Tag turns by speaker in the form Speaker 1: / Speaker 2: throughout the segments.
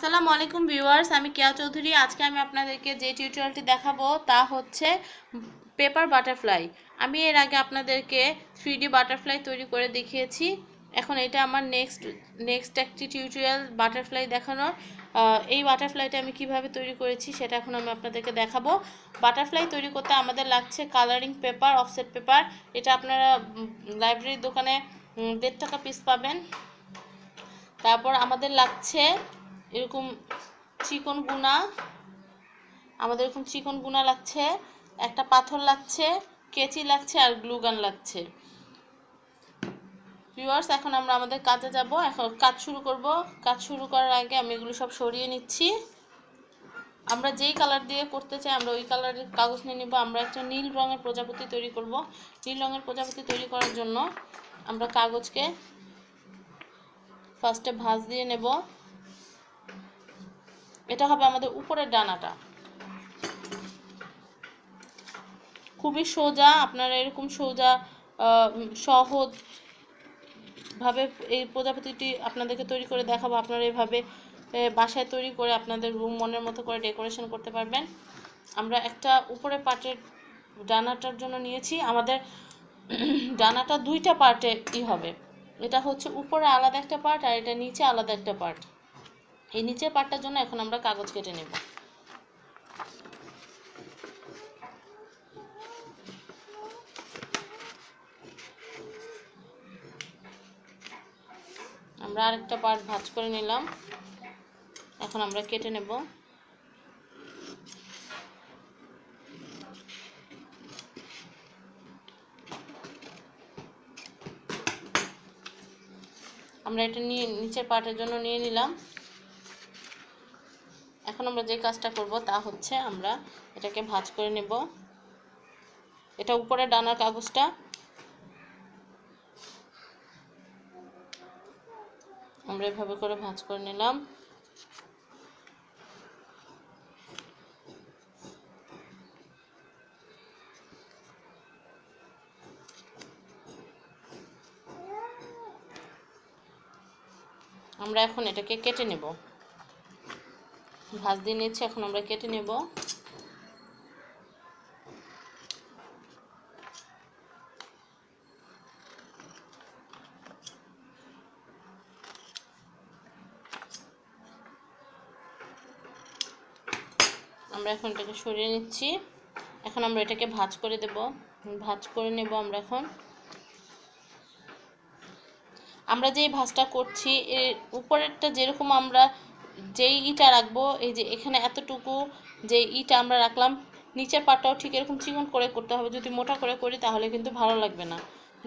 Speaker 1: আসসালামু আলাইকুম ভিউয়ার্স আমি কেয়া চৌধুরী আজকে আমি আপনাদেরকে যে টিউটোরিয়ালটি দেখাবো তা হচ্ছে পেপার বাটারফ্লাই আমি এর আগে আপনাদেরকে থ্রি বাটারফ্লাই তৈরি করে দেখিয়েছি এখন এটা আমার নেক্সট নেক্সট একটি টিউটোরিয়াল বাটারফ্লাই দেখানোর এই বাটারফ্লাইটা আমি কিভাবে তৈরি করেছি সেটা এখন আমি আপনাদেরকে দেখাবো বাটারফ্লাই তৈরি করতে আমাদের লাগছে কালারিং পেপার অফসেট পেপার এটা আপনারা লাইব্রেরির দোকানে দেড় টাকা পিস পাবেন তারপর আমাদের লাগছে এরকম চিকন গুনা আমাদের এরকম চিকন গুণা লাগছে একটা পাথর লাগছে কেচি লাগছে আর গ্লুগান লাগছে ভিউয়ার্স এখন আমরা আমাদের কাজে যাব এখন কাজ শুরু করব কাজ শুরু করার আগে আমি এগুলো সব সরিয়ে নিচ্ছি আমরা যেই কালার দিয়ে করতে চাই আমরা ওই কালারের কাগজ নিয়ে নিব আমরা একটা নীল রঙের প্রজাপতি তৈরি করব নীল রঙের প্রজাপতি তৈরি করার জন্য আমরা কাগজকে ফার্স্টে ভাঁজ দিয়ে নেব এটা হবে আমাদের উপরের ডানাটা খুবই সোজা আপনারা এরকম সোজা সহজ ভাবে এই প্রজাপতিটি আপনাদেরকে তৈরি করে দেখাবো আপনারা এভাবে বাসায় তৈরি করে আপনাদের রুম মনের মতো করে ডেকোরেশন করতে পারবেন আমরা একটা উপরে পার্টের ডানাটার জন্য নিয়েছি আমাদের ডানাটা দুইটা পার্টে ই হবে এটা হচ্ছে উপরে আলাদা একটা পার্ট আর এটা নিচে আলাদা একটা পার্ট এই নিচের পাটটার জন্য এখন আমরা কাগজ কেটে নেব আমরা আরেকটা পার্ট ভাজ করে নিলাম এখন আমরা কেটে নেব আমরা এটা নিয়ে নিচের পাটের জন্য নিয়ে নিলাম এখন আমরা যে কাজটা করব তা হচ্ছে আমরা এটাকে ভাজ করে নেব এটা উপরে ডানার কাগজটা আমরা এভাবে করে ভাঁজ করে নিলাম আমরা এখন এটাকে কেটে নেব ভাজ দিয়ে নিচ্ছি এখন আমরা কেটে নেব আমরা এখন এটাকে সরিয়ে নিচ্ছি এখন আমরা এটাকে ভাজ করে দেব ভাজ করে নেব আমরা এখন আমরা যে ভাজটা করছি এর উপরেরটা যেরকম আমরা যেই ইটা রাখবো এই যে এখানে এতটুকু যে ইটা আমরা রাখলাম নিচের পাটটাও ঠিক এরকম চিকন করে করতে হবে যদি মোটা করে করি তাহলে কিন্তু ভালো লাগবে না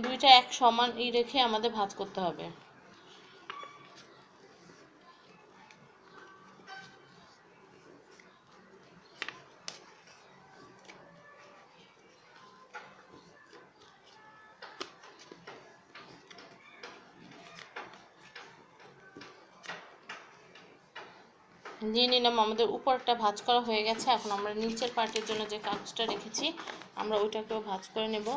Speaker 1: দুইটা এক সমান ই রেখে আমাদের ভাঁজ করতে হবে নিয়ে নিলাম আমাদের উপরটা ভাজ করা হয়ে গেছে এখন আমরা নিচের পার্টের জন্য যে কাগজটা রেখেছি আমরা ওইটাকেও ভাজ করে নেব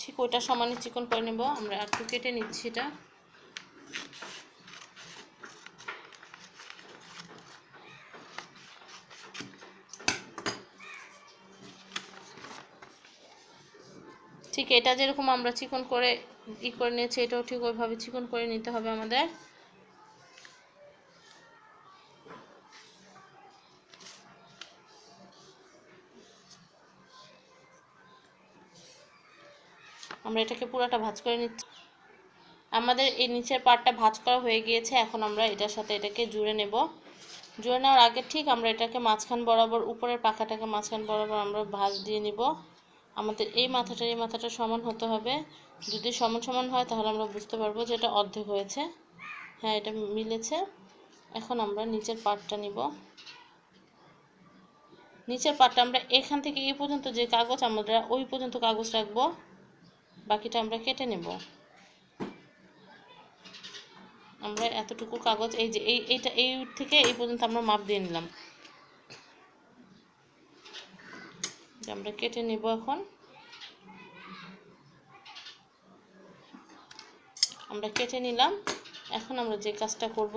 Speaker 1: ঠিক ওইটা সমানে চিকন করে নেব আমরা একটু কেটে নিচ্ছি এটা ঠিক এটা যেরকম আমরা চিকন করে ই করে নিয়েছি এটাও ঠিক ওইভাবে চিকন করে নিতে হবে আমাদের আমরা এটাকে পুরোটা ভাজ করে নিচ্ছি আমাদের এই নিচের পাটটা ভাজ করা হয়ে গিয়েছে এখন আমরা এটার সাথে এটাকে জুড়ে নেব জুড়ে নেওয়ার আগে ঠিক আমরা এটাকে মাঝখান বরাবর উপরের পাখাটাকে মাঝখান বরাবর আমরা ভাঁজ দিয়ে নিব আমাদের এই মাথাটা এই মাথাটা সমান হতে হবে যদি সমান সমান হয় তাহলে আমরা বুঝতে পারবো যে এটা অর্ধেক হয়েছে হ্যাঁ এটা মিলেছে এখন আমরা নিচের পাটটা নিব নিচের পাটটা আমরা এখান থেকে এই পর্যন্ত যে কাগজ আমরা ওই পর্যন্ত কাগজ রাখব বাকিটা আমরা কেটে নেব আমরা এতটুকু কাগজ এই যে এইটা এই থেকে এই পর্যন্ত আমরা মাপ দিয়ে নিলাম আমরা কেটে নিব এখন আমরা কেটে নিলাম এখন আমরা যে কাজটা করব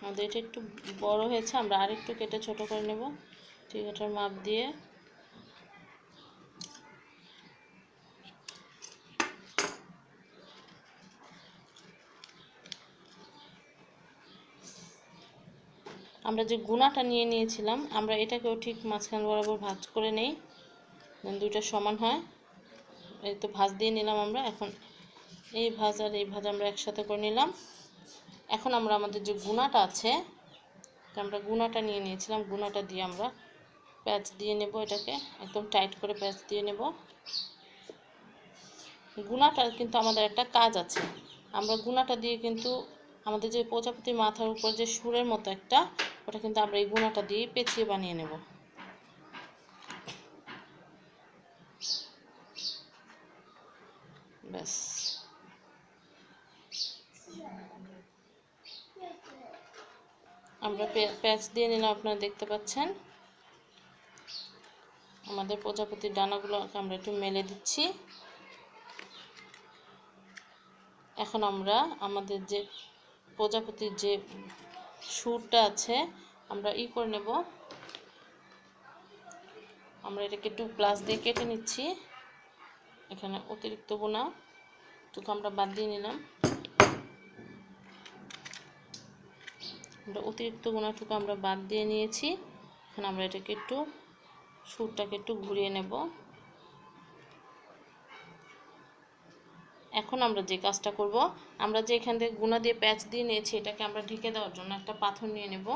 Speaker 1: আমাদের এটা একটু বড় হয়েছে আমরা আরেকটু কেটে ছোট করে নেব ঠিক এটার মাপ দিয়ে আমরা যে গুণাটা নিয়ে নিয়েছিলাম আমরা এটাকেও ঠিক মাঝখান বরাবর ভাজ করে নেই দুটা সমান হয় এই তো ভাজ দিয়ে নিলাম আমরা এখন এই ভাজ আর এই ভাজ আমরা একসাথে করে নিলাম এখন আমরা আমাদের যে গুণাটা আছে আমরা গুণাটা নিয়ে নিয়েছিলাম গুণাটা দিয়ে আমরা প্যাচ দিয়ে নেব এটাকে একদম টাইট করে প্যাচ দিয়ে নেব গুণাটার কিন্তু আমাদের একটা কাজ আছে আমরা গুণাটা দিয়ে কিন্তু আমাদের যে প্রজাপতির মাথার উপর যে সুরের মতো একটা ওটা কিন্তু আমরা এই গুঁড়াটা দিয়ে পেঁচিয়ে বানিয়ে নেব ব্যাস আমরা প্যাচ দিয়ে নিলাম আপনারা দেখতে পাচ্ছেন আমাদের প্রজাপতির ডানাগুলোকে আমরা একটু মেলে দিচ্ছি এখন আমরা আমাদের যে প্রজাপতির যে সুরটা আছে আমরা ই করে নেব আমরা এটাকে টু প্লাস দিয়ে কেটে নিচ্ছি এখানে অতিরিক্ত বোনা টুকু আমরা বাদ দিয়ে নিলাম আমরা অতিরিক্ত বোনাটুকু আমরা বাদ দিয়ে নিয়েছি এখন আমরা এটাকে একটু সুরটাকে একটু ঘুরিয়ে নেব এখন আমরা যে কাজটা করব আমরা যে এখান থেকে গুণা দিয়ে প্যাচ দিয়ে নিয়েছি এটাকে আমরা ঢেকে দেওয়ার জন্য একটা পাথর নিয়ে নেব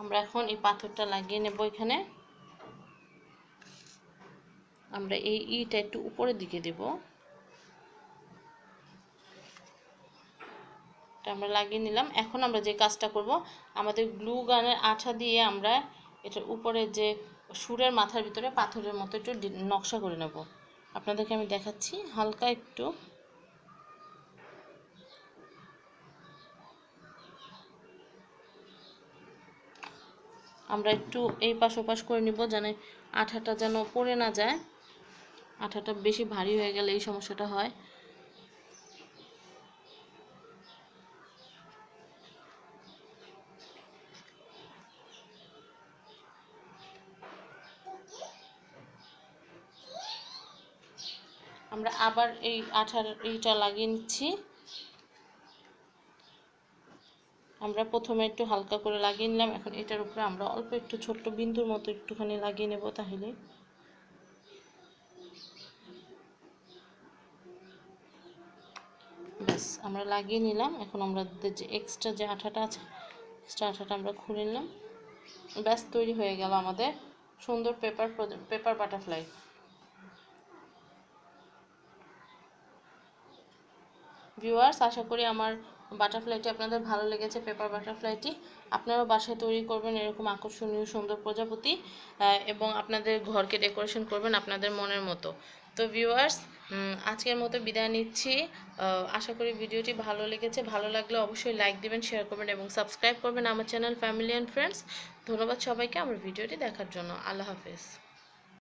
Speaker 1: আমরা এখন এই পাথরটা লাগিয়ে নেব এখানে আমরা এই ইটা একটু উপরের দিকে দেবো আমরা লাগিয়ে নিলাম এখন আমরা যে কাজটা করব আমাদের গ্লু গানের আঠা দিয়ে আমরা এটা উপরে যে সুরের মাথার ভিতরে পাথরের মতো একটু নকশা করে নেব আপনাদেরকে আমি দেখাচ্ছি হালকা একটু আমরা একটু এই পাশ ওপাশ করে নিব যেন আঠাটা যেন পড়ে না যায় আঠাটা বেশি ভারী হয়ে গেলে এই সমস্যাটা হয় আমরা আবার এই আঠার এইটা লাগিয়ে নিচ্ছি আমরা প্রথমে একটু হালকা করে লাগিয়ে নিলাম এখন এটার উপরে আমরা অল্প একটু ছোট্ট বিন্দুর মতো একটুখানি লাগিয়ে নেব তাহলে ব্যাস আমরা লাগিয়ে নিলাম এখন আমরা যে এক্সট্রা যে আঠাটা আছে এক্সট্রা আঠাটা আমরা খুলে নিলাম ব্যাস তৈরি হয়ে গেল আমাদের সুন্দর পেপার পেপার বাটারফ্লাই ভিউয়ার্স আশা করি আমার বাটারফ্লাইটি আপনাদের ভালো লেগেছে পেপার বাটারফ্লাইটি আপনারাও বাসায় তৈরি করবেন এরকম আকর্ষণীয় সুন্দর প্রজাপতি এবং আপনাদের ঘরকে ডেকোরেশন করবেন আপনাদের মনের মতো তো ভিউয়ার্স আজকের মতো বিদায় নিচ্ছি আশা করি ভিডিওটি ভালো লেগেছে ভালো লাগলে অবশ্যই লাইক দেবেন শেয়ার করবেন এবং সাবস্ক্রাইব করবেন আমার চ্যানেল ফ্যামিলি অ্যান্ড ফ্রেন্ডস ধন্যবাদ সবাইকে আমার ভিডিওটি দেখার জন্য আল্লাহ হাফেজ